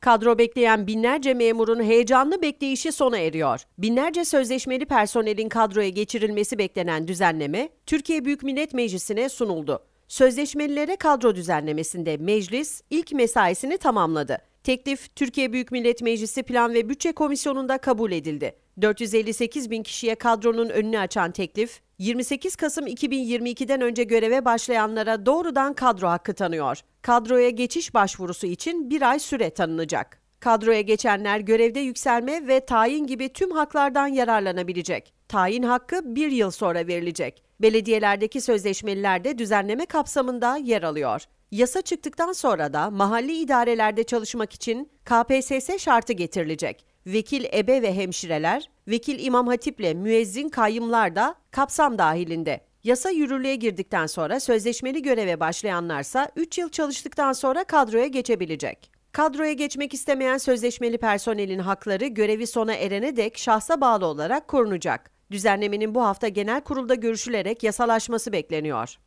Kadro bekleyen binlerce memurun heyecanlı bekleyişi sona eriyor. Binlerce sözleşmeli personelin kadroya geçirilmesi beklenen düzenleme Türkiye Büyük Millet Meclisi'ne sunuldu. Sözleşmelilere kadro düzenlemesinde meclis ilk mesaisini tamamladı. Teklif Türkiye Büyük Millet Meclisi Plan ve Bütçe Komisyonu'nda kabul edildi. 458 bin kişiye kadronun önünü açan teklif, 28 Kasım 2022'den önce göreve başlayanlara doğrudan kadro hakkı tanıyor. Kadroya geçiş başvurusu için bir ay süre tanınacak. Kadroya geçenler görevde yükselme ve tayin gibi tüm haklardan yararlanabilecek. Tayin hakkı bir yıl sonra verilecek. Belediyelerdeki sözleşmeliler de düzenleme kapsamında yer alıyor. Yasa çıktıktan sonra da mahalli idarelerde çalışmak için KPSS şartı getirilecek. Vekil ebe ve hemşireler, vekil imam hatiple müezzin kayyımlar da kapsam dahilinde. Yasa yürürlüğe girdikten sonra sözleşmeli göreve başlayanlarsa 3 yıl çalıştıktan sonra kadroya geçebilecek. Kadroya geçmek istemeyen sözleşmeli personelin hakları görevi sona erene dek şahsa bağlı olarak korunacak. Düzenlemenin bu hafta genel kurulda görüşülerek yasalaşması bekleniyor.